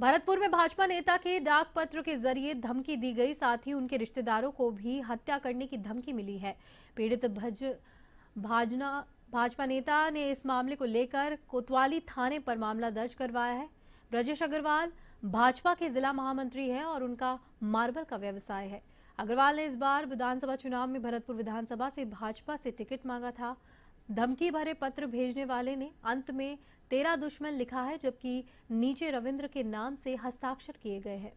भरतपुर में भाजपा नेता के डाक पत्र के जरिए धमकी दी गई साथ ही उनके रिश्तेदारों को भी हत्या करने की धमकी मिली है पीड़ित भज भाजना भाजपा नेता ने इस मामले को लेकर कोतवाली थाने पर मामला दर्ज करवाया है ब्रजेश अग्रवाल भाजपा के जिला महामंत्री हैं और उनका मार्बल का व्यवसाय है अग्रवाल ने इस बार विधानसभा चुनाव में भरतपुर विधानसभा से भाजपा से टिकट मांगा था धमकी भरे पत्र भेजने वाले ने अंत में तेरा दुश्मन लिखा है जबकि नीचे रविंद्र के नाम से हस्ताक्षर किए गए हैं